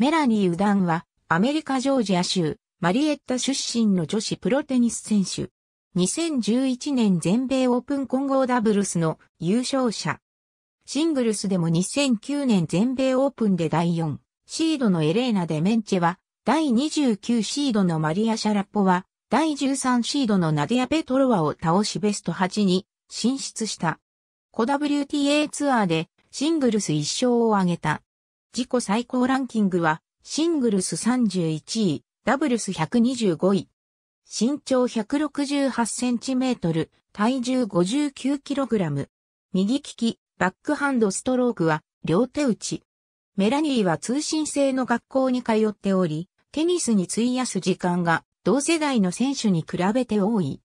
メラニー・ウダンは、アメリカ・ジョージア州、マリエッタ出身の女子プロテニス選手。2011年全米オープン混合ダブルスの優勝者。シングルスでも2009年全米オープンで第4シードのエレーナ・デメンチェは、第29シードのマリア・シャラポは、第13シードのナディア・ペトロワを倒しベスト8に進出した。小 WTA ツアーでシングルス1勝を挙げた自己最高ランキングは、シングルス31位、ダブルス125位。身長168センチメートル、体重59キログラム。右利き、バックハンドストロークは、両手打ち。メラニーは通信制の学校に通っており、テニスに費やす時間が、同世代の選手に比べて多い。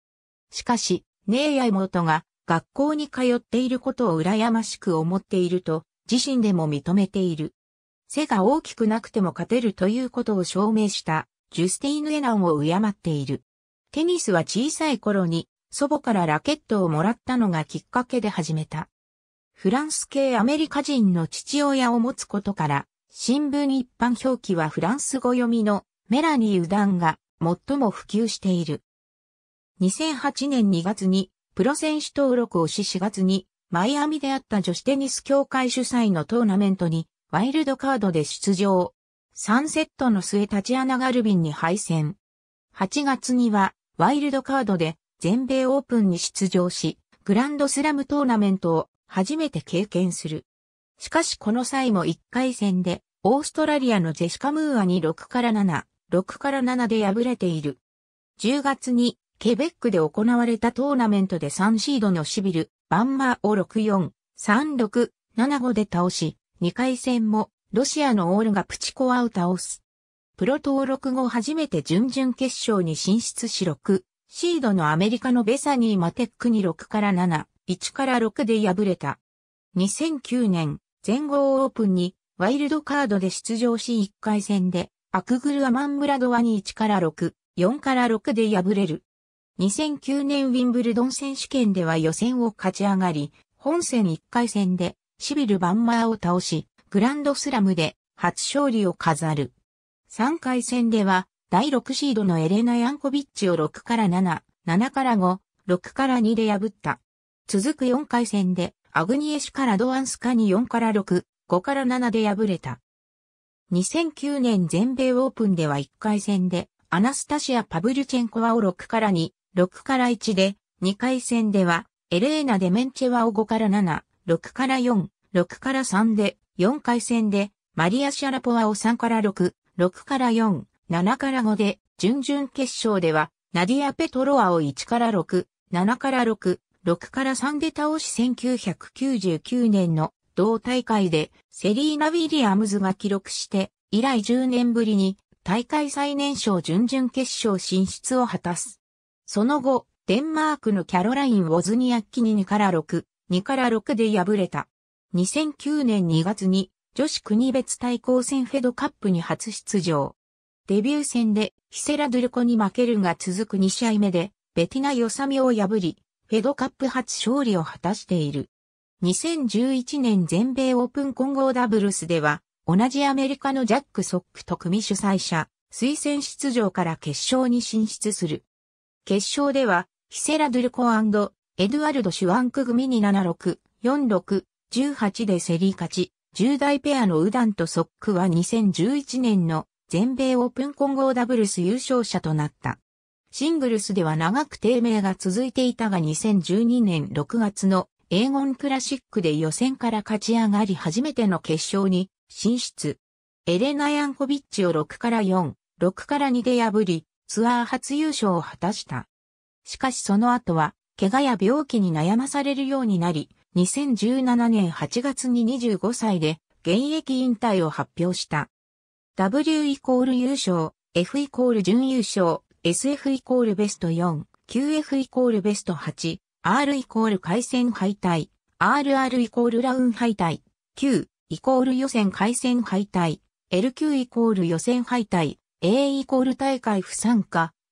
しかし、姉や妹が学校に通っていることを羨ましく思っていると、自身でも認めている。背が大きくなくても勝てるということを証明したジュスティーヌ・エナンを敬っている。テニスは小さい頃に祖母からラケットをもらったのがきっかけで始めた。フランス系アメリカ人の父親を持つことから、新聞一般表記はフランス語読みのメラニー・ウダンが最も普及している。2008年2月にプロ選手登録をし4月にマイアミであった女子テニス協会主催のトーナメントにワイルドカードで出場。3セットの末立ち穴ガルビンに敗戦。8月にはワイルドカードで全米オープンに出場し、グランドスラムトーナメントを初めて経験する。しかしこの際も1回戦でオーストラリアのジェシカ・ムーアに6から7、6から7で敗れている。10月にケベックで行われたトーナメントで3シードのシビル、バンマーを6-4、3-6、7-5で倒し、2回戦もロシアのオールがプチコアを倒す。プロ登録後初めて準々決勝に進出し6、シードのアメリカのベサニー・マテックに6から7、1から6で敗れた。2009年、全豪オープンにワイルドカードで出場し1回戦で、アクグルアマンブラドワに1から6、4から6で敗れる。2009年ウィンブルドン選手権では予選を勝ち上がり、本戦1回戦でシビル・バンマーを倒し、グランドスラムで初勝利を飾る。3回戦では、第6シードのエレナ・ヤンコビッチを6から7、7から5、6から2で破った。続く4回戦で、アグニエシュからドアンスカに4から6、5から7で敗れた。2009年全米オープンでは1回戦で、アナスタシア・パブリチェンコワを6から2、6から1で、2回戦では、エレーナ・デメンチェワを5から7、6から4、6から3で、4回戦で、マリア・シャラポワを3から6、6から4、7から5で、準々決勝では、ナディア・ペトロワを1から6、7から6、6から3で倒し1999年の同大会でセリーナ・ウィリアムズが記録して以来10年ぶりに大会最年少準々決勝進出を果たす。その後、デンマークのキャロライン・ウォズニアッキに2から6、2から6で敗れた。2009年2月に女子国別対抗戦フェドカップに初出場。デビュー戦でヒセラドゥルコに負けるが続く2試合目でベティナ・ヨサミを破り、フェドカップ初勝利を果たしている。2011年全米オープン混合ダブルスでは、同じアメリカのジャック・ソックと組主催者、推薦出場から決勝に進出する。決勝では、ヒセラ・ドゥルコエドゥアルド・シュワンク組に76、46、18で競り勝ち、10代ペアのウダンとソックは2011年の全米オープン混合ダブルス優勝者となった。シングルスでは長く低迷が続いていたが2012年6月の英語クラシックで予選から勝ち上がり初めての決勝に進出。エレナ・ヤンコビッチを6から4、6から2で破り、ツアー初優勝を果たした。しかしその後は怪我や病気に悩まされるようになり、2017年8月に25歳で現役引退を発表した。W イコール優勝、F イコール準優勝、SF イコールベスト4、QF イコールベスト8、R イコール回戦敗退、RR イコールラウン敗退、Q イコール予選回戦敗退、LQ イコール予選敗退、A イコール大会不参加、